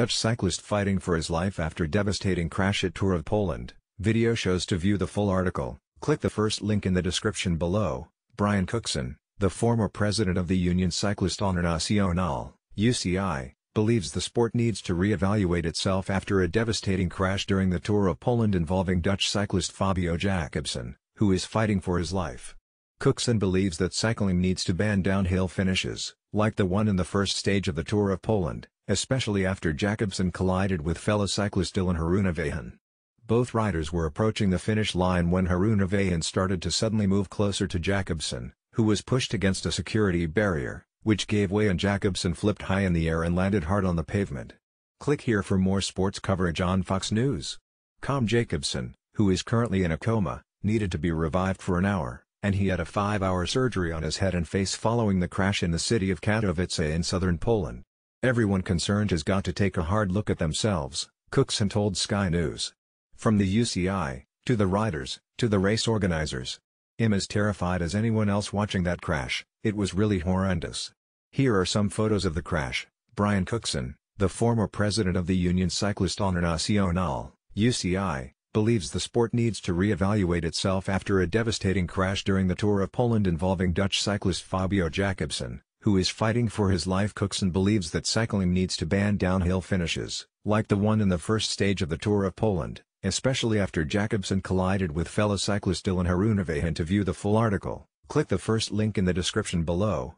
Dutch cyclist fighting for his life after devastating crash at Tour of Poland, video shows to view the full article, click the first link in the description below, Brian Cookson, the former president of the Union Cyclist Internacional, UCI, believes the sport needs to re-evaluate itself after a devastating crash during the Tour of Poland involving Dutch cyclist Fabio Jakobsen, who is fighting for his life. Cookson believes that cycling needs to ban downhill finishes, like the one in the first stage of the Tour of Poland, especially after Jacobson collided with fellow cyclist Dylan Harunavahan. Both riders were approaching the finish line when Harunavahan started to suddenly move closer to Jacobson, who was pushed against a security barrier, which gave way and Jacobson flipped high in the air and landed hard on the pavement. Click here for more sports coverage on Fox News. Com Jacobson, who is currently in a coma, needed to be revived for an hour and he had a five-hour surgery on his head and face following the crash in the city of Katowice in southern Poland. Everyone concerned has got to take a hard look at themselves, Cookson told Sky News. From the UCI, to the riders, to the race organizers. I'm as terrified as anyone else watching that crash, it was really horrendous. Here are some photos of the crash, Brian Cookson, the former president of the Union Cyclist Internacional, UCI, believes the sport needs to re-evaluate itself after a devastating crash during the Tour of Poland involving Dutch cyclist Fabio Jakobsen, who is fighting for his life Cookson believes that cycling needs to ban downhill finishes, like the one in the first stage of the Tour of Poland, especially after Jakobsen collided with fellow cyclist Dylan Harunavejh to view the full article, click the first link in the description below.